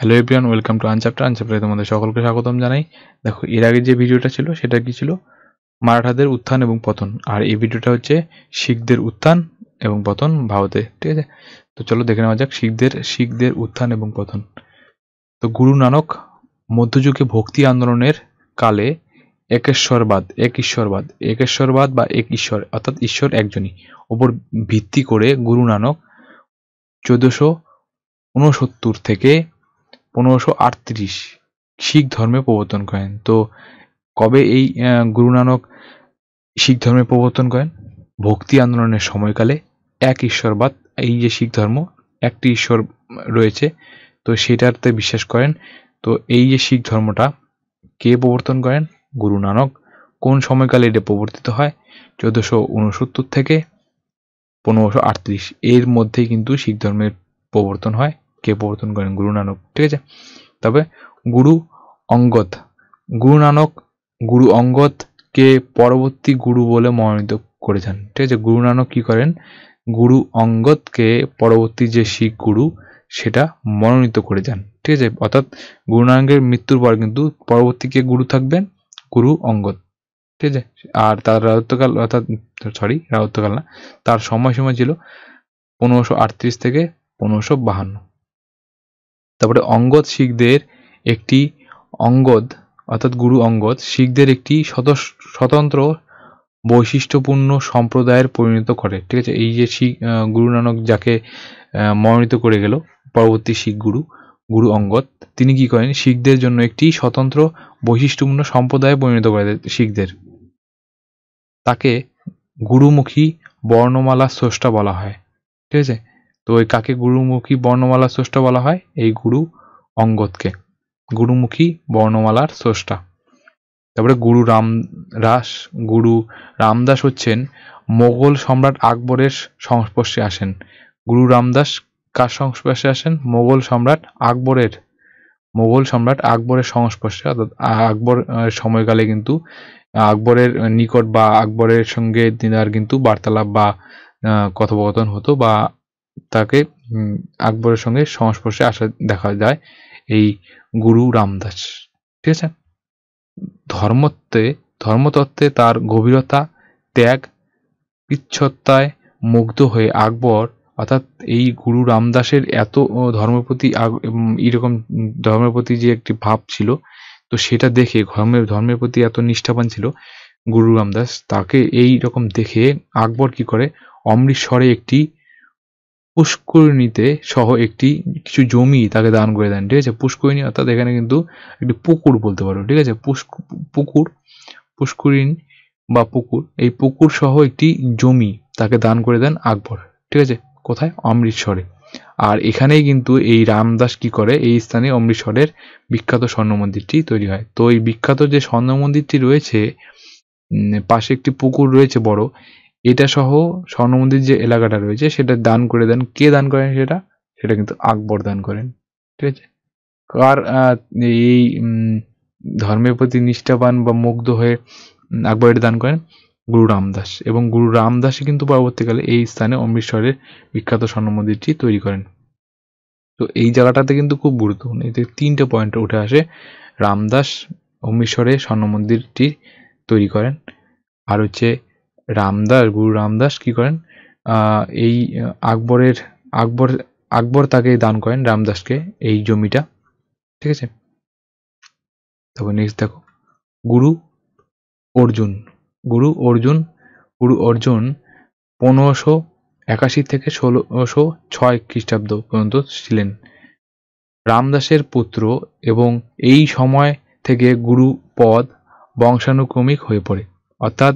hello everyone welcome to Unchapter আনচ্যাপ্টারে তোমাদের সকলকে স্বাগতম জানাই দেখো এর আগে যে ভিডিওটা ছিল সেটা কি ছিল মারাঠাদের উত্থান এবং পতন আর এই ভিডিওটা হচ্ছে শিখদের উত্থান এবং পতন ভারতে ঠিক আছে তো চলো দেখে নেওয়া যাক শিখদের শিখদের উত্থান এবং পতন তো গুরু নানক মধ্যযুগে ভক্তি আন্দোলনের কালে একেশ্বরবাদ এক ঈশ্বরবাদ একেশ্বরবাদ বা এক ঈশ্বর অর্থাৎ ঈশ্বর একজনই ওপর ভিত্তি করে গুরু নানক চোদ্দশো উনসত্তর থেকে পনেরোশো আটত্রিশ শিখ ধর্মে প্রবর্তন করেন তো কবে এই গুরু নানক শিখ ধর্মে প্রবর্তন করেন ভক্তি আন্দোলনের সময়কালে এক ঈশ্বরবাদ এই যে শিখ ধর্ম একটি ঈশ্বর রয়েছে তো সেটাতে বিশ্বাস করেন তো এই যে শিখ ধর্মটা কে প্রবর্তন করেন গুরু নানক কোন সময়কালে এটা প্রবর্তিত হয় চোদ্দশো উনসত্তর থেকে পনেরোশো আটত্রিশ এর মধ্যে কিন্তু শিখ ধর্মের প্রবর্তন হয় কে প্রবর্তন করেন গুরু নানক ঠিক আছে তবে গুরু অঙ্গত গুরু নানক গুরু অঙ্গত কে পরবর্তী গুরু বলে মনোনীত করেছেন ঠিক আছে গুরু নানক কি করেন গুরু কে পরবর্তী যে শিখ গুরু সেটা মনোনীত করে যান ঠিক আছে অর্থাৎ গুরু নানকের মৃত্যুর পর কিন্তু পরবর্তী কে গুরু থাকবেন গুরু অঙ্গত ঠিক আছে আর তার রাজত্বকাল অর্থাৎ সরি রাজত্বকাল না তার সময়সীমা ছিল পনেরোশো আটত্রিশ থেকে পনেরোশো বাহান্ন তারপরে অঙ্গদ শিখদের একটি অঙ্গদ অর্থাৎ গুরু অঙ্গদ শিখদের একটি স্বতন্ত্র বৈশিষ্ট্যপূর্ণ সম্প্রদায়ের পরিণত করে ঠিক আছে এই যে শিখ গুরু নানক যাকে মনোনীত করে গেল পরবর্তী শিখ গুরু গুরু অঙ্গদ তিনি কি করেন শিখদের জন্য একটি স্বতন্ত্র বৈশিষ্ট্যপূর্ণ সম্প্রদায়ে পরিণত করে শিখদের তাকে গুরুমুখী বর্ণমালা স্রষ্টা বলা হয় ঠিক আছে তো ওই কাকে গুরুমুখী বর্ণমালার স্রষ্টা বলা হয় এই গুরু অঙ্গদকে গুরুমুখী বর্ণমালার স্রষ্টা তারপরে গুরু রাম রাস গুরু রামদাস হচ্ছেন মোগল সম্রাট আকবরের সংস্পর্শে আসেন গুরু রামদাস কার সংস্পর্শে আসেন মোগল সম্রাট আকবরের মোগল সম্রাট আকবরের সংস্পর্শে অর্থাৎ আকবর সময়কালে কিন্তু আকবরের নিকট বা আকবরের সঙ্গে তিনি কিন্তু বার্তালাপ বা কথোপকথন হতো বা তাকে আকবরের সঙ্গে সংস্পর্শে আসা দেখা যায় এই গুরু রামদাস ঠিক আছে ধর্মত্বে ধর্মতত্ত্বে তার গভীরতা ত্যাগ ইচ্ছত্তায় মুগ্ধ হয়ে আকবর অর্থাৎ এই গুরু রামদাসের এত ধর্মের প্রতি এরকম ধর্মের প্রতি যে একটি ভাব ছিল তো সেটা দেখে ধর্মের ধর্মের প্রতি এত নিষ্ঠাবান ছিল গুরু রামদাস তাকে এই রকম দেখে আকবর কি করে অমৃতসরে একটি পুষ্করিণীতে সহ একটি কিছু জমি তাকে দান করে দেন ঠিক আছে পুষ্করিণী অর্থাৎ এখানে কিন্তু একটি পুকুর বলতে পারো ঠিক আছে পুকুর পুষ্করিণী বা পুকুর এই পুকুর সহ একটি জমি তাকে দান করে দেন আকবর ঠিক আছে কোথায় অমৃতসরে আর এখানেই কিন্তু এই রামদাস কি করে এই স্থানে অমৃতসরের বিখ্যাত স্বর্ণ মন্দিরটি তৈরি হয় তো এই বিখ্যাত যে স্বর্ণ মন্দিরটি রয়েছে পাশে একটি পুকুর রয়েছে বড় এটা সহ স্বর্ণ মন্দির যে এলাকাটা রয়েছে সেটা দান করে দেন কে দান করেন সেটা সেটা কিন্তু আকবর দান করেন ঠিক আছে কার এই ধর্মের প্রতি নিষ্ঠাবান বা মুগ্ধ হয়ে আকবর এটা দান করেন গুরু রামদাস এবং গুরু রামদাসই কিন্তু পরবর্তীকালে এই স্থানে অমৃতসরের বিখ্যাত স্বর্ণ মন্দিরটি তৈরি করেন তো এই জায়গাটাতে কিন্তু খুব গুরুত্বপূর্ণ এতে তিনটে পয়েন্ট উঠে আসে রামদাস অমৃতসরে স্বর্ণ মন্দিরটি তৈরি করেন আর হচ্ছে রামদাস গুরু রামদাস কি করেন এই আকবরের আকবর আকবর তাকে দান করেন রামদাসকে এই জমিটা ঠিক আছে তারপর নেক্সট দেখো গুরু অর্জুন গুরু অর্জুন গুরু অর্জুন পনেরোশো একাশি থেকে ষোলোশো ছয় খ্রিস্টাব্দ পর্যন্ত ছিলেন রামদাসের পুত্র এবং এই সময় থেকে গুরু পদ বংশানুক্রমিক হয়ে পড়ে অর্থাৎ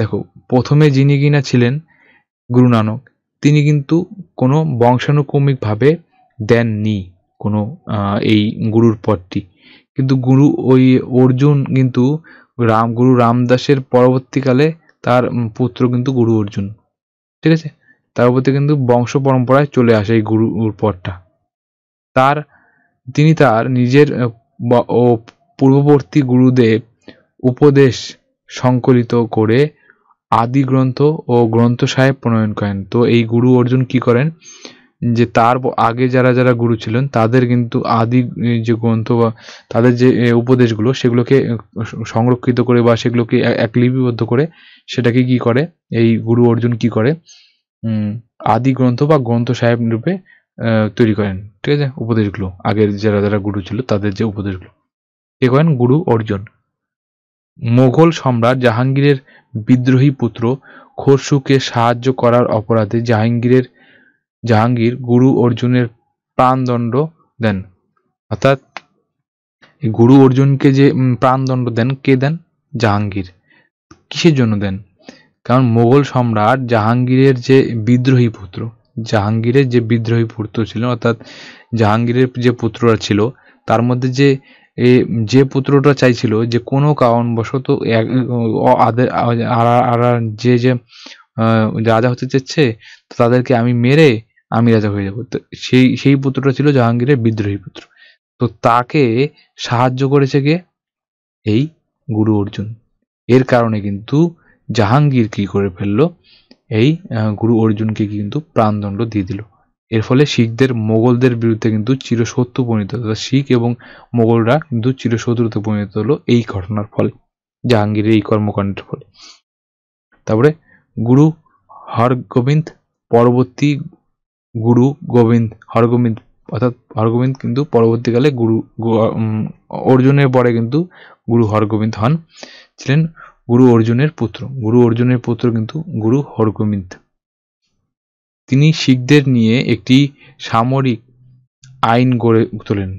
দেখো প্রথমে যিনি কিনা ছিলেন গুরু নানক তিনি কিন্তু কোনো বংশানুক্রমিকভাবে দেননি কোনো এই গুরুর পদটি কিন্তু গুরু ওই অর্জুন কিন্তু রাম গুরু রামদাসের পরবর্তীকালে তার পুত্র কিন্তু গুরু অর্জুন ঠিক আছে তার উপরে কিন্তু বংশ পরম্পরায় চলে আসে এই গুরুর পদটা তার তিনি তার নিজের ও পূর্ববর্তী গুরুদেব উপদেশ সংকলিত করে আদি গ্রন্থ ও গ্রন্থ সাহেব প্রণয়ন করেন তো এই গুরু অর্জুন কি করেন যে তার আগে যারা যারা গুরু ছিলেন তাদের কিন্তু আদি যে গ্রন্থ বা তাদের যে উপদেশগুলো সেগুলোকে সংরক্ষিত করে বা সেগুলোকে এক লিপিবদ্ধ করে সেটাকে কি করে এই গুরু অর্জুন কি করে আদি গ্রন্থ বা গ্রন্থ সাহেব রূপে তৈরি করেন ঠিক আছে উপদেশগুলো আগের যারা যারা গুরু ছিল তাদের যে উপদেশগুলো কে করেন গুরু অর্জুন মোগল সম্রাট জাহাঙ্গীরের বিদ্রোহী পুত্র খসরুকে সাহায্য করার অপরাধে জাহাঙ্গীরের জাহাঙ্গীর গুরু অর্জুনের প্রাণদণ্ড দেন অর্থাৎ গুরু অর্জুনকে যে প্রাণদণ্ড দেন কে দেন জাহাঙ্গীর কিসের জন্য দেন কারণ মোগল সম্রাট জাহাঙ্গীরের যে বিদ্রোহী পুত্র জাহাঙ্গীরের যে বিদ্রোহী পুত্র ছিল অর্থাৎ জাহাঙ্গীরের যে পুত্ররা ছিল তার মধ্যে যে এ যে পুত্রটা চাইছিল যে কোনো কারণবশত আর যে যে রাজা হতে চাচ্ছে তাদেরকে আমি মেরে আমি রাজা হয়ে যাবো তো সেই সেই পুত্রটা ছিল জাহাঙ্গীরের বিদ্রোহী পুত্র তো তাকে সাহায্য করেছে কে এই গুরু অর্জুন এর কারণে কিন্তু জাহাঙ্গীর কি করে ফেললো এই গুরু অর্জুনকে কিন্তু প্রাণদণ্ড দিয়ে দিল এর ফলে শিখদের মোগলদের বিরুদ্ধে কিন্তু চিরশত্রু পরিণত হতো শিখ এবং মোগলরা কিন্তু চিরশত্রুতে পরিণত হলো এই ঘটনার ফলে জাহাঙ্গীরের এই কর্মকাণ্ডের ফলে তারপরে গুরু হরগোবিন্দ পরবর্তী গুরু গোবিন্দ হরগোবিন্দ অর্থাৎ হরগোবিন্দ কিন্তু পরবর্তীকালে গুরু অর্জুনের পরে কিন্তু গুরু হরগোবিন্দ হন ছিলেন গুরু অর্জুনের পুত্র গুরু অর্জুনের পুত্র কিন্তু গুরু হরগোবিন্দ তিনি শিখদের নিয়ে একটি সামরিক আইন গড়ে তোলেন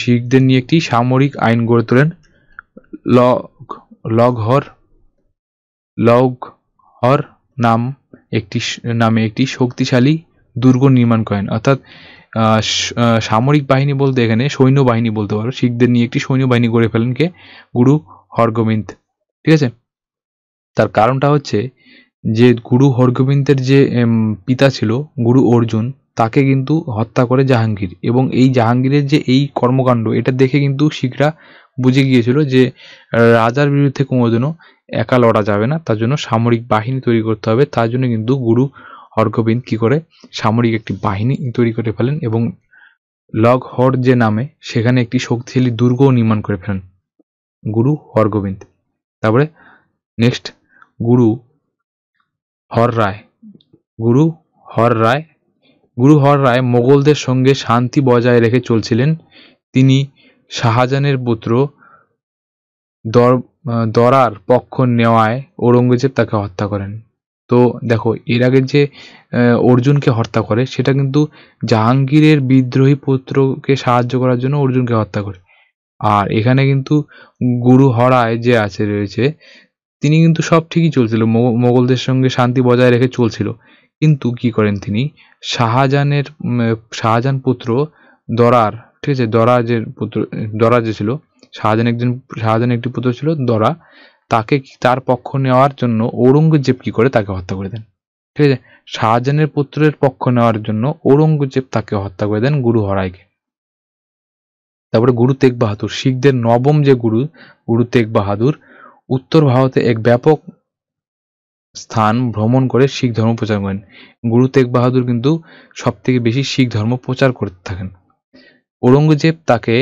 শিখদের নিয়ে একটি সামরিক আইন গড়ে তোলেন লগহর লগহর নাম একটি নামে একটি শক্তিশালী দুর্গ নির্মাণ করেন অর্থাৎ সামরিক বাহিনী বলতে এখানে সৈন্যবাহিনী বলতে পারো শিখদের নিয়ে একটি সৈন্যবাহিনী গড়ে ফেলেন কে গুরু হরগোবিন্দ ঠিক আছে তার কারণটা হচ্ছে যে গুরু হরগোবিন্দের যে পিতা ছিল গুরু অর্জুন তাকে কিন্তু হত্যা করে জাহাঙ্গীর এবং এই জাহাঙ্গীরের যে এই কর্মকাণ্ড এটা দেখে কিন্তু শিখরা বুঝে গিয়েছিল যে রাজার বিরুদ্ধে কোনোদিনও একা লড়া যাবে না তার জন্য সামরিক বাহিনী তৈরি করতে হবে তার জন্য কিন্তু গুরু হরগোবিন্দ কী করে সামরিক একটি বাহিনী তৈরি করে ফেলেন এবং লগ হর যে নামে সেখানে একটি শক্তিশালী দুর্গও নির্মাণ করে ফেলেন গুরু হরগোবিন্দ তারপরে নেক্সট গুরু হর রায় গুরু হর রায় গুরু হর রায় মোগলদের সঙ্গে শান্তি বজায় রেখে চলছিলেন তিনি শাহজাহানের পুত্র দর দরার পক্ষ নেওয়ায় ঔরঙ্গজেব তাকে হত্যা করেন তো দেখো এর আগে যে অর্জুনকে হত্যা করে সেটা কিন্তু জাহাঙ্গীরের বিদ্রোহী পুত্রকে সাহায্য করার জন্য অর্জুনকে হত্যা করে আর এখানে কিন্তু গুরু হরায় যে আছে রয়েছে তিনি কিন্তু সব ঠিকই চলছিল মোগলদের সঙ্গে শান্তি বজায় রেখে চলছিল কিন্তু কি করেন তিনি শাহজাহানের শাহজাহান পুত্র দরার ঠিক আছে দরা যে পুত্র দরা যে ছিল শাহজাহান একজন শাহজাহান একটি পুত্র ছিল দরা তাকে তার পক্ষ নেওয়ার জন্য ঔরঙ্গজেব কি করে তাকে হত্যা করে দেন ঠিক আছে শাহজাহানের পুত্রের পক্ষ নেওয়ার জন্য ঔরঙ্গজেব তাকে হত্যা করে দেন গুরু হরাইকে তারপরে গুরু তেগ বাহাদুর শিখদের নবম যে গুরু গুরু তেগ বাহাদুর উত্তর ভারতে এক ব্যাপক স্থান ভ্রমণ করে শিখ ধর্ম প্রচার করেন গুরু তেগ বাহাদুর কিন্তু সব থেকে বেশি শিখ ধর্ম প্রচার করতে থাকেন ঔরঙ্গজেব তাকে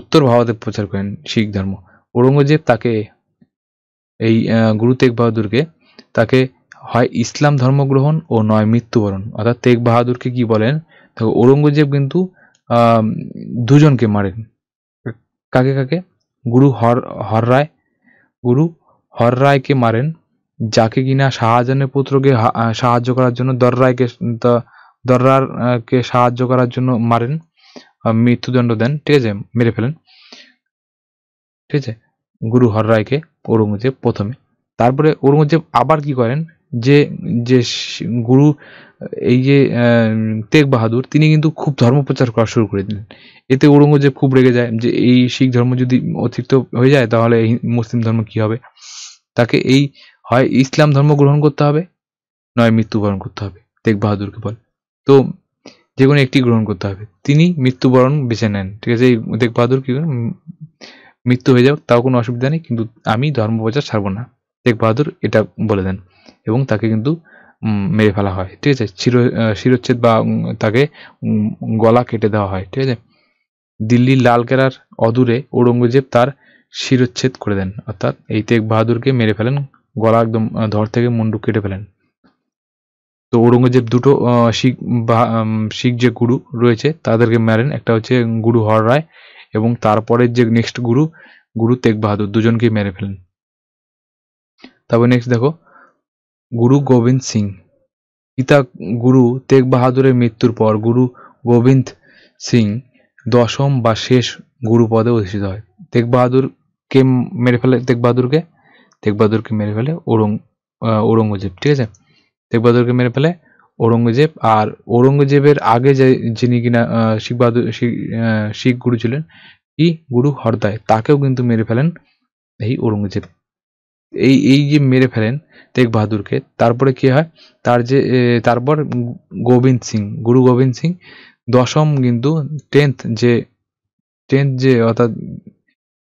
উত্তর ভারতে প্রচার করেন শিখ ধর্ম ঔরঙ্গজেব তাকে এই গুরু তেগ বাহাদুরকে তাকে হয় ইসলাম ধর্ম গ্রহণ ও নয় মৃত্যুবরণ অর্থাৎ তেগ বাহাদুরকে কি বলেন ঔরঙ্গজেব কিন্তু দুজনকে মারেন কাকে কাকে গুরু হর হর রায় গুরু হর রায়কে মারেন যাকে কিনা শাহজাহানের পুত্রকে সাহায্য করার জন্য দররায়কে দররারকে সাহায্য করার জন্য মারেন মৃত্যুদণ্ড দেন ঠিক আছে মেরে ফেলেন ঠিক আছে গুরু হর রায়কে ঔরঙ্গজেব প্রথমে তারপরে ঔরঙ্গজেব আবার কি করেন যে যে গুরু এই যে তেগ বাহাদুর তিনি কিন্তু খুব ধর্ম প্রচার করা শুরু করে দিলেন এতে ঔরঙ্গজেব খুব রেগে যায় যে এই শিখ ধর্ম যদি অতিরিক্ত হয়ে যায় তাহলে এই মুসলিম ধর্ম কি হবে তাকে এই হয় ইসলাম ধর্ম গ্রহণ করতে হবে নয় মৃত্যুবরণ করতে হবে তেগ বাহাদুরকে বল তো যে কোনো একটি গ্রহণ করতে হবে তিনি মৃত্যুবরণ বেছে নেন ঠিক আছে এই তেগ বাহাদুর কি মৃত্যু হয়ে যাক তাও কোনো অসুবিধা নেই কিন্তু আমি ধর্ম প্রচার ছাড়বো না তেগ বাহাদুর এটা বলে দেন এবং তাকে কিন্তু মেরে ফেলা হয় ঠিক আছে শির শিরোচ্ছেদ বা তাকে গলা কেটে দেওয়া হয় ঠিক আছে দিল্লির লালকেরার অদূরে ঔরঙ্গজেব তার শিরোচ্ছেদ করে দেন অর্থাৎ এই তেগ বাহাদুরকে মেরে ফেলেন গলা একদম ধর থেকে মুন্ডু কেটে ফেলেন তো ঔরঙ্গজেব দুটো শিখ শিখ যে গুরু রয়েছে তাদেরকে মারেন একটা হচ্ছে গুরু হর রায় এবং তারপরের যে নেক্সট গুরু গুরু তেগ বাহাদুর দুজনকেই মেরে ফেলেন তারপর নেক্সট দেখো গুরু গোবিন্দ সিং পিতা গুরু তেগ বাহাদুরের মৃত্যুর পর গুরু গোবিন্দ সিং দশম বা শেষ গুরু পদে অধিষ্ঠিত হয় তেগ বাহাদুরকে মেরে ফেলে তেগ বাহাদুরকে তেগ বাহাদুরকে মেরে ফেলে ওরং ঔরঙ্গজেব ঠিক আছে তেগ বাহাদুরকে মেরে ফেলে ঔরঙ্গজেব আর ঔরঙ্গজেবের আগে যে যিনি কিনা শিখ বাহাদুর শিখ গুরু ছিলেন কি গুরু হরদায় তাকেও কিন্তু মেরে ফেলেন এই ঔরঙ্গজেব এই এই যে মেরে ফেলেন তেগ বাহাদুরকে তারপরে কি হয় তার যে তারপর গোবিন্দ সিং গুরু গোবিন্দ সিং দশম কিন্তু টেন্থ যে টেন্থ যে অর্থাৎ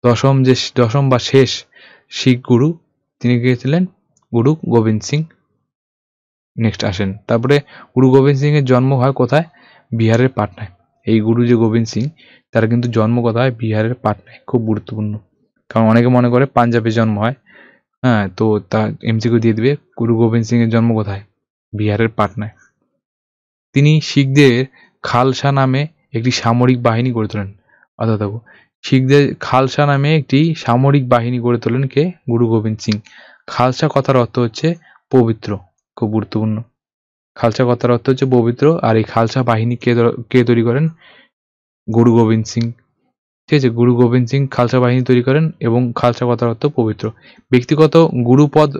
দশম যে দশম বা শেষ শিখ গুরু তিনি গিয়েছিলেন গুরু গোবিন্দ সিং নেক্সট আসেন তারপরে গুরু গোবিন্দ সিং এর জন্ম হয় কোথায় বিহারের পাটনায় এই গুরু যে গোবিন্দ সিং তার কিন্তু জন্ম কোথায় বিহারের পাটনায় খুব গুরুত্বপূর্ণ কারণ অনেকে মনে করে পাঞ্জাবে জন্ম হয় হ্যাঁ তো তার এমসিকিউ দিয়ে দিবে গুরু গোবিন্দ সিং এর জন্ম কোথায় বিহারের পাটনায় তিনি শিখদের খালসা নামে একটি সামরিক বাহিনী গড়ে তোলেন অর্থাৎ আচ্ছা, দেখো শিখদের খালসা নামে একটি সামরিক বাহিনী গড়ে তোলেন কে গুরু গোবিন্দ সিং খালসা কথার অর্থ হচ্ছে পবিত্র খুব গুরুত্বপূর্ণ খালসা কথার অর্থ হচ্ছে পবিত্র আর এই খালসা বাহিনী কে কে তৈরি করেন গুরু গোবিন্দ সিং ঠিক আছে গুরু গোবিন্দ সিং খালসা বাহিনী তৈরি করেন এবং খালসা কথার অর্থ পবিত্র ব্যক্তিগত গুরুপদ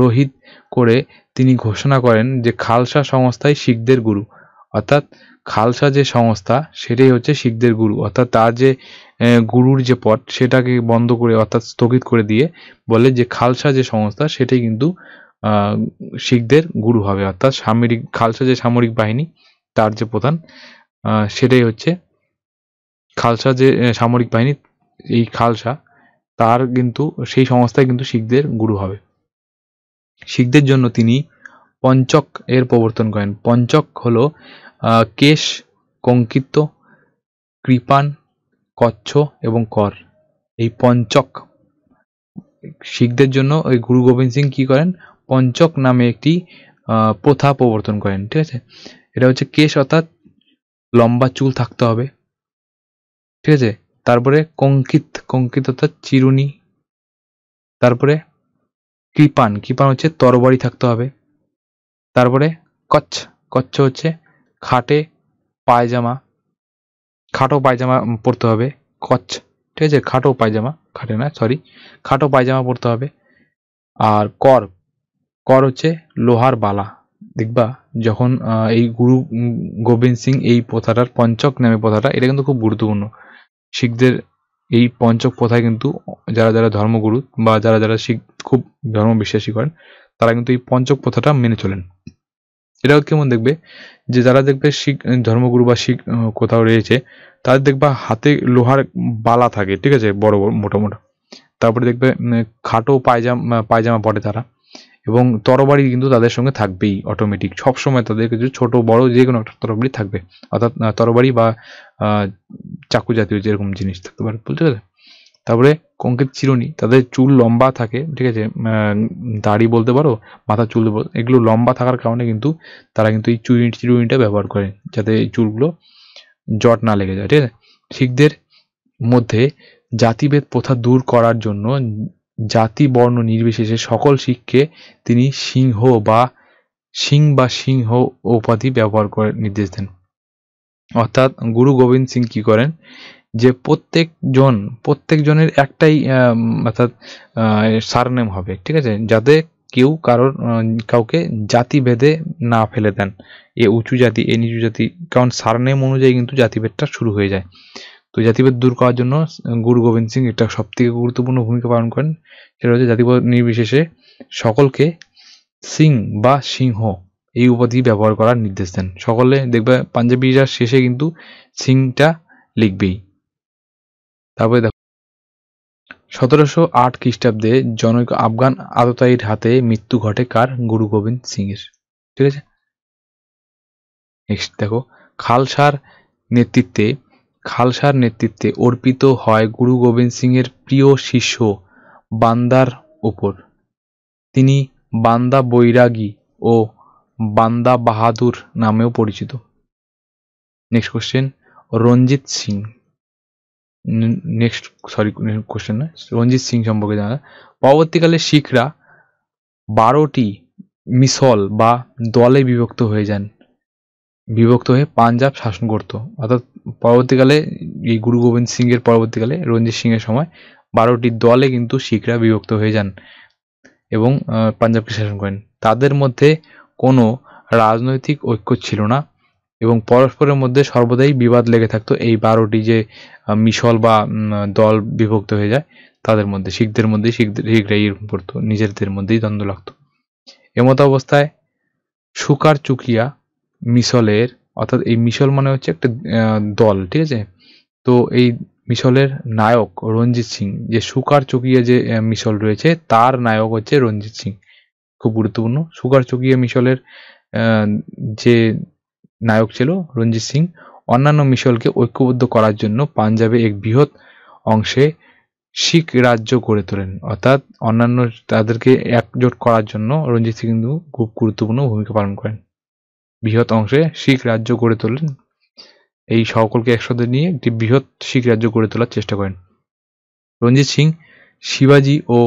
রোহিত করে তিনি ঘোষণা করেন যে খালসা সংস্থাই শিখদের গুরু অর্থাৎ খালসা যে সংস্থা সেটাই হচ্ছে শিখদের গুরু অর্থাৎ তার যে গুরুর যে পথ সেটাকে বন্ধ করে অর্থাৎ স্থগিত করে দিয়ে বলে যে খালসা যে সংস্থা সেটাই কিন্তু শিখদের গুরু হবে অর্থাৎ সামরিক খালসা যে সামরিক বাহিনী তার যে প্রধান সেটাই হচ্ছে খালসা যে সামরিক বাহিনী এই খালসা তার কিন্তু সেই সংস্থায় কিন্তু শিখদের গুরু হবে শিখদের জন্য তিনি পঞ্চক এর প্রবর্তন করেন পঞ্চক হল কেশ কঙ্কিত কৃপান কচ্ছ এবং কর এই পঞ্চক শিখদের জন্য ওই গুরু গোবিন্দ সিং কী করেন পঞ্চক নামে একটি প্রথা প্রবর্তন করেন ঠিক আছে এটা হচ্ছে কেশ অর্থাৎ লম্বা চুল থাকতে হবে ঠিক আছে তারপরে কঙ্কিত কঙ্কিত অর্থাৎ চিরুনি তারপরে কৃপান কৃপান হচ্ছে তরবারি থাকতে হবে তারপরে কচ্ছ কচ্ছ হচ্ছে খাটে পায়জামা খাটো পায়জামা পরতে হবে কচ্ছ ঠিক আছে খাটো পায়জামা খাটে না সরি খাটো পায়জামা পরতে হবে আর কর কর হচ্ছে লোহার বালা দেখবা যখন এই গুরু গোবিন্দ সিং এই প্রথাটার পঞ্চক নামে প্রথাটা এটা কিন্তু খুব গুরুত্বপূর্ণ শিখদের এই পঞ্চক প্রথায় কিন্তু যারা যারা ধর্মগুরু বা যারা যারা শিখ খুব ধর্ম বিশ্বাসী করেন তারা কিন্তু এই পঞ্চক প্রথাটা মেনে চলেন এটাও কেমন দেখবে যে যারা দেখবে শিখ ধর্মগুরু বা শিখ কোথাও রয়েছে তাদের দেখবা হাতে লোহার বালা থাকে ঠিক আছে বড় বড় মোটা মোটা তারপরে দেখবে খাটো পায়জামা পায়জামা পরে তারা এবং তরবারি কিন্তু তাদের সঙ্গে থাকবেই অটোমেটিক সবসময় তাদের কিছু ছোট বড় যে কোনো একটা তরবারি থাকবে অর্থাৎ তরবারি বা চাকু জাতীয় যেরকম জিনিস থাকতে পারে বুঝতে পারে তারপরে কঙ্কের চিরুনি তাদের চুল লম্বা থাকে ঠিক আছে দাড়ি বলতে পারো মাথা চুল এগুলো লম্বা থাকার কারণে কিন্তু তারা কিন্তু এই চুরি চিরুনিটা ব্যবহার করে যাতে এই চুলগুলো জট না লেগে যায় ঠিক আছে শিখদের মধ্যে জাতিভেদ প্রথা দূর করার জন্য জাতি বর্ণ নির্বিশেষে সকল শিখকে তিনি সিংহ বা সিং বা সিংহ উপাধি ব্যবহার করে নির্দেশ দেন অর্থাৎ গুরু গোবিন্দ সিং কি করেন যে প্রত্যেকজন প্রত্যেকজনের একটাই অর্থাৎ সারনেম হবে ঠিক আছে যাতে কেউ কারোর কাউকে জাতি ভেদে না ফেলে দেন এ উঁচু জাতি এ নিচু জাতি কারণ সারনেম অনুযায়ী কিন্তু জাতিভেদটা শুরু হয়ে যায় তো জাতিভেদ দূর করার জন্য গুরু গোবিন্দ সিং এটা সব থেকে গুরুত্বপূর্ণ ভূমিকা পালন করেন সেটা হচ্ছে জাতিভেদ নির্বিশেষে সকলকে সিং বা সিংহ এই উপাধি ব্যবহার করার নির্দেশ দেন সকলে দেখবে পাঞ্জাবিরা শেষে কিন্তু সিংটা লিখবেই তারপরে দেখো সতেরোশো আট খ্রিস্টাব্দে জনৈক আফগান আততায়ীর হাতে মৃত্যু ঘটে কার গুরু গোবিন্দ সিং এর ঠিক আছে নেক্সট দেখো খালসার নেতৃত্বে খালসার নেতৃত্বে অর্পিত হয় গুরু গোবিন্দ সিংয়ের প্রিয় শিষ্য বান্দার উপর তিনি বান্দা বৈরাগী ও বান্দা বাহাদুর নামেও পরিচিত next question Ranjit Singh next sorry question নয় রঞ্জিত সিং সম্পর্কে জানা পরবর্তীকালে শিখরা বারোটি মিসল বা দলে বিভক্ত হয়ে যান বিভক্ত হয়ে পাঞ্জাব শাসন করত অর্থাৎ পরবর্তীকালে এই গুরু গোবিন্দ সিংয়ের পরবর্তীকালে রঞ্জিত সিংয়ের সময় বারোটি দলে কিন্তু শিখরা বিভক্ত হয়ে যান এবং পাঞ্জাবকে শাসন করেন তাদের মধ্যে কোনো রাজনৈতিক ঐক্য ছিল না এবং পরস্পরের মধ্যে সর্বদাই বিবাদ লেগে থাকতো এই বারোটি যে মিশল বা দল বিভক্ত হয়ে যায় তাদের মধ্যে শিখদের মধ্যে শিখদের শিখরাই এরকম করতো নিজেদের মধ্যেই দ্বন্দ্ব লাগতো এমত অবস্থায় সুকার চুকিয়া মিশলের অর্থাৎ এই মিশল মানে হচ্ছে একটা দল ঠিক আছে তো এই মিশলের নায়ক রঞ্জিত সিং যে সুকার চকিয়া যে মিশল রয়েছে তার নায়ক হচ্ছে রঞ্জিত সিং খুব গুরুত্বপূর্ণ সুকার চকিয়া মিশলের যে নায়ক ছিল রঞ্জিত সিং অন্যান্য মিশলকে ঐক্যবদ্ধ করার জন্য পাঞ্জাবে এক বৃহৎ অংশে শিখ রাজ্য গড়ে তোলেন অর্থাৎ অন্যান্য তাদেরকে একজোট করার জন্য রঞ্জিত সিং কিন্তু খুব গুরুত্বপূর্ণ ভূমিকা পালন করেন বৃহৎ অংশে শিখ রাজ্য গড়ে তোলেন এই সকলকে একসাথে নিয়ে একটি বৃহৎ শিখ রাজ্য গড়ে তোলার চেষ্টা করেন রঞ্জিত সিং শিবাজি ও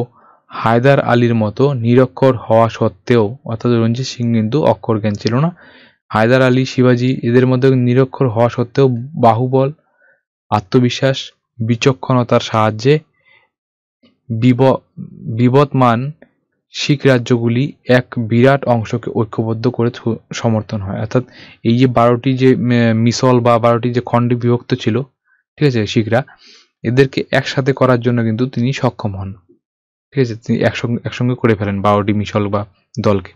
হায়দার আলীর মতো নিরক্ষর হওয়া সত্ত্বেও অর্থাৎ রঞ্জিত সিং কিন্তু অক্ষর জ্ঞান ছিল না হায়দার আলী শিবাজি এদের মধ্যে নিরক্ষর হওয়া সত্ত্বেও বাহুবল আত্মবিশ্বাস বিচক্ষণতার সাহায্যে বিবদমান শিখ রাজ্যগুলি এক বিরাট অংশকে ঐক্যবদ্ধ করে সমর্থন হয় অর্থাৎ এই যে বারোটি যে মিসল বা বারোটি যে খণ্ডে বিভক্ত ছিল ঠিক আছে শিখরা এদেরকে একসাথে করার জন্য কিন্তু তিনি সক্ষম হন ঠিক আছে তিনি একসঙ্গে একসঙ্গে করে ফেলেন বারোটি মিসল বা দলকে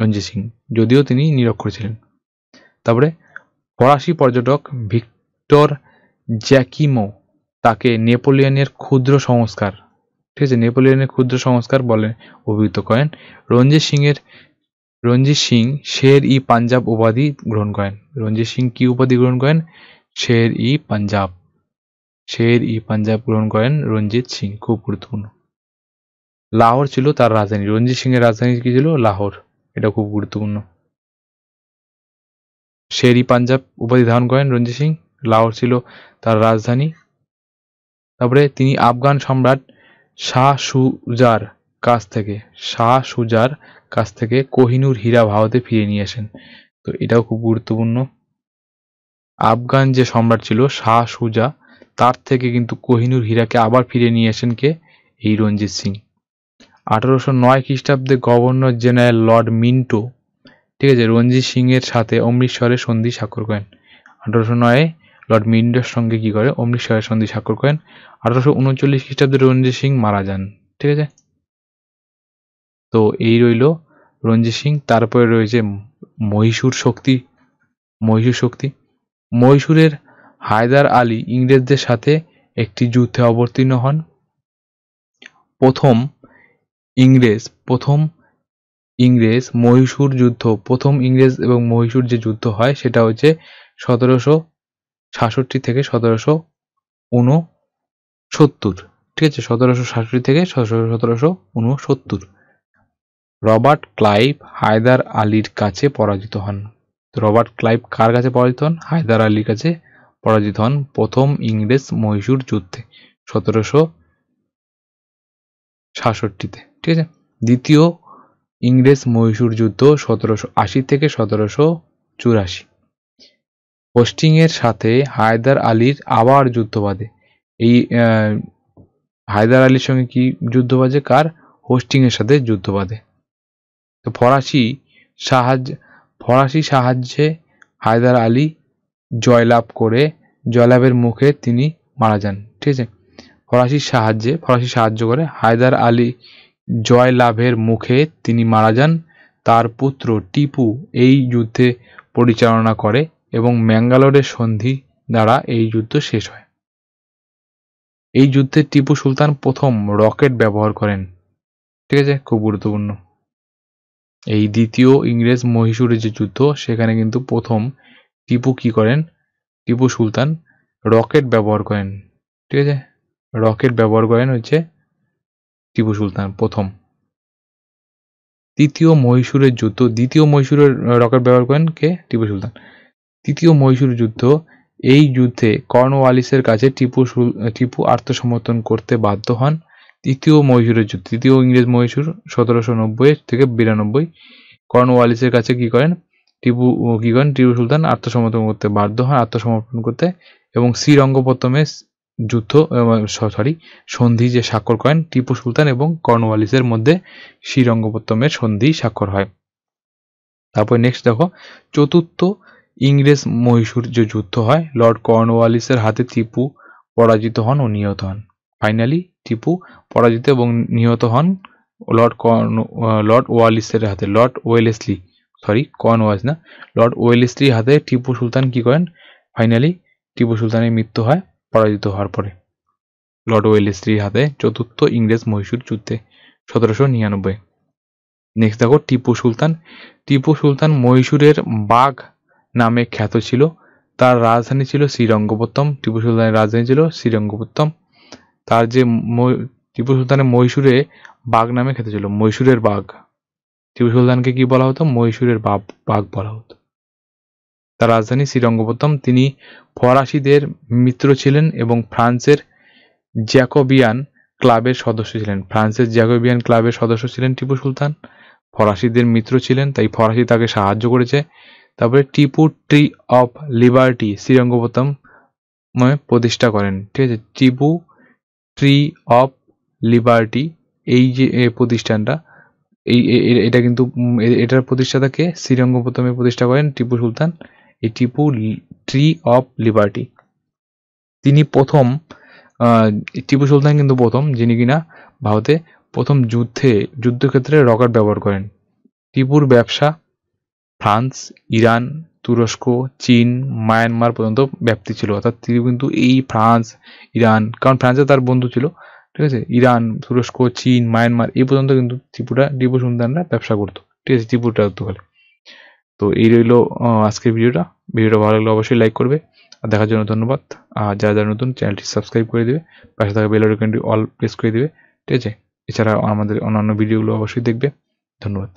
রঞ্জিত সিং যদিও তিনি নিরক্ষর ছিলেন তারপরে ফরাসি পর্যটক ভিক্টর জ্যাকিমো তাকে নেপোলিয়নের ক্ষুদ্র সংস্কার ঠিক আছে নেপোলিয়নের ক্ষুদ্র সংস্কার বলে অভিহিত করেন রঞ্জিত সিং এর রঞ্জিত সিং শের ই পাঞ্জাব উপাধি গ্রহণ করেন রঞ্জিত সিং কি উপাধি গ্রহণ করেন শের ই পাঞ্জাব শের ই পাঞ্জাব গ্রহণ করেন রঞ্জিত সিং খুব গুরুত্বপূর্ণ লাহোর ছিল তার রাজধানী রঞ্জিত সিং এর রাজধানী কি ছিল লাহোর এটা খুব গুরুত্বপূর্ণ শের ই পাঞ্জাব উপাধি ধারণ করেন রঞ্জিত সিং লাহোর ছিল তার রাজধানী তারপরে তিনি আফগান সম্রাট শাহ সুজার কাছ থেকে শাহ সুজার কাছ থেকে কোহিনুর হীরা ভারতে ফিরে নিয়ে আসেন তো এটাও খুব গুরুত্বপূর্ণ আফগান যে সম্রাট ছিল শাহ সুজা তার থেকে কিন্তু কোহিনুর হীরাকে আবার ফিরে নিয়ে আসেন কে এই রঞ্জিত সিং আঠারোশো নয় খ্রিস্টাব্দে গভর্নর জেনারেল লর্ড মিন্টো ঠিক আছে রঞ্জিত সিংয়ের সাথে অমৃতসরে সন্ধি স্বাক্ষর করেন আঠারোশো নয়ে লর্ড মিন্ডোর সঙ্গে কি করে অমৃতসরের সন্ধি স্বাক্ষর করেন আঠারোশো উনচল্লিশ খ্রিস্টাব্দে রঞ্জিত সিং মারা যান ঠিক আছে তো এই রইল রঞ্জিত সিং তারপরে রয়েছে মহীশূর শক্তি মহীশূর শক্তি মহীশূরের হায়দার আলী ইংরেজদের সাথে একটি যুদ্ধে অবতীর্ণ হন প্রথম ইংরেজ প্রথম ইংরেজ মহীশূর যুদ্ধ প্রথম ইংরেজ এবং মহীশূর যে যুদ্ধ হয় সেটা হচ্ছে সতেরোশো সাতষট্টি থেকে সতেরোশো উনসত্তর ঠিক আছে সতেরোশো সাতষট্টি থেকে সতেরোশো উনসত্তর রবার্ট ক্লাইভ হায়দার আলীর কাছে পরাজিত হন রবার্ট ক্লাইভ কার কাছে পরাজিত হন হায়দার আলীর কাছে পরাজিত হন প্রথম ইংরেজ মহীশূর যুদ্ধে সতেরোশো সাতষট্টিতে ঠিক আছে দ্বিতীয় ইংরেজ মহীশূর যুদ্ধ সতেরোশো আশি থেকে সতেরোশো চুরাশি হোস্টিংয়ের সাথে হায়দার আলীর আবার যুদ্ধ বাঁধে এই হায়দার আলীর সঙ্গে কি যুদ্ধ বাজে কার হোস্টিংয়ের সাথে যুদ্ধ বাঁধে তো ফরাসি সাহায্য ফরাসি সাহায্যে হায়দার আলী জয়লাভ করে জয়লাভের মুখে তিনি মারা যান ঠিক আছে ফরাসির সাহায্যে ফরাসি সাহায্য করে হায়দার আলী জয়লাভের মুখে তিনি মারা যান তার পুত্র টিপু এই যুদ্ধে পরিচালনা করে এবং ম্যাঙ্গালোরের সন্ধি দ্বারা এই যুদ্ধ শেষ হয় এই যুদ্ধে টিপু সুলতান প্রথম রকেট ব্যবহার করেন ঠিক আছে খুব গুরুত্বপূর্ণ এই দ্বিতীয় ইংরেজ মহীশূরের যে যুদ্ধ সেখানে কিন্তু প্রথম টিপু কি করেন টিপু সুলতান রকেট ব্যবহার করেন ঠিক আছে রকেট ব্যবহার করেন হচ্ছে টিপু সুলতান প্রথম তৃতীয় মহীশূরের যুদ্ধ দ্বিতীয় মহীশূরের রকেট ব্যবহার করেন কে টিপু সুলতান তৃতীয় মহীশূর যুদ্ধ এই যুদ্ধে কর্নওয়ালিসের কাছে টিপু টিপু আত্মসমর্থন করতে বাধ্য হন তৃতীয় মহীশূরের যুদ্ধ তৃতীয় ইংরেজ মহীশূর সতেরোশো নব্বই থেকে বিরানব্বই কর্নওয়ালিসের কাছে কি করেন টিপু কি করেন টিপু সুলতান আত্মসমর্পণ করতে বাধ্য হন আত্মসমর্পণ করতে এবং শ্রীরঙ্গপত্তমে যুদ্ধ সরি সন্ধি যে স্বাক্ষর করেন টিপু সুলতান এবং কর্নওয়ালিসের মধ্যে শ্রীরঙ্গপত্তমের সন্ধি স্বাক্ষর হয় তারপর নেক্সট দেখো চতুর্থ ইংরেজ মহীশূর যে যুদ্ধ হয় লর্ড কর্নওয়ালিসের হাতে টিপু পরাজিত হন ও নিহত হন ফাইনালি টিপু পরাজিত এবং নিহত হন লর্ড কর্ন লর্ড ওয়ালিসের হাতে লর্ড ওয়েলেসলি সরি ওয়াজ না লর্ড ওয়েলেসলির হাতে টিপু সুলতান কি করেন ফাইনালি টিপু সুলতানের মৃত্যু হয় পরাজিত হওয়ার পরে লর্ড ওয়েলেসলির হাতে চতুর্থ ইংরেজ মহীশূর যুদ্ধে সতেরোশো নিরানব্বই নেক্সট দেখো টিপু সুলতান টিপু সুলতান মহীশূরের বাঘ নামে খ্যাত ছিল তার রাজধানী ছিল শ্রীরঙ্গপত্তম টিপু সুলতানের রাজধানী ছিল শ্রীরঙ্গপত্তম তার যে টিপু সুলতানের মহীশূরে বাঘ নামে খ্যাত ছিল মহীশূরের বাঘ টিপু সুলতানকে কি বলা হতো মহীশূরের বাঘ বাঘ বলা হতো তার রাজধানী শ্রীরঙ্গপত্তম তিনি ফরাসিদের মিত্র ছিলেন এবং ফ্রান্সের জ্যাকোবিয়ান ক্লাবের সদস্য ছিলেন ফ্রান্সের জ্যাকোবিয়ান ক্লাবের সদস্য ছিলেন টিপু সুলতান ফরাসিদের মিত্র ছিলেন তাই ফরাসি তাকে সাহায্য করেছে তারপরে টিপু ট্রি অফ লিবার্টি শ্রীরঙ্গপ্রথম প্রতিষ্ঠা করেন ঠিক আছে টিপু ট্রি অফ লিবার্টি এই যে প্রতিষ্ঠানটা এই এটা কিন্তু এটার প্রতিষ্ঠাতা কে শ্রীরঙ্গপ্রথমে প্রতিষ্ঠা করেন টিপু সুলতান এই টিপু ট্রি অফ লিবার্টি তিনি প্রথম টিপু সুলতান কিন্তু প্রথম যিনি কিনা ভারতে প্রথম যুদ্ধে যুদ্ধক্ষেত্রে রকেট ব্যবহার করেন টিপুর ব্যবসা ফ্রান্স ইরান তুরস্ক চীন মায়ানমার পর্যন্ত ব্যাপ্তি ছিল অর্থাৎ তিনি কিন্তু এই ফ্রান্স ইরান কারণ ফ্রান্সে তার বন্ধু ছিল ঠিক আছে ইরান তুরস্ক চীন মায়ানমার এই পর্যন্ত কিন্তু ত্রিপুরা টিপু সুলতানরা ব্যবসা করতো ঠিক আছে ত্রিপুরা উত্তকালে তো এই রইল আজকের ভিডিওটা ভিডিওটা ভালো লাগলে অবশ্যই লাইক করবে আর দেখার জন্য ধন্যবাদ আর যারা যারা নতুন চ্যানেলটি সাবস্ক্রাইব করে দেবে পাশে থাকা বেল আইকনটি অল প্রেস করে দেবে ঠিক আছে এছাড়া আমাদের অন্যান্য ভিডিওগুলো অবশ্যই দেখবে ধন্যবাদ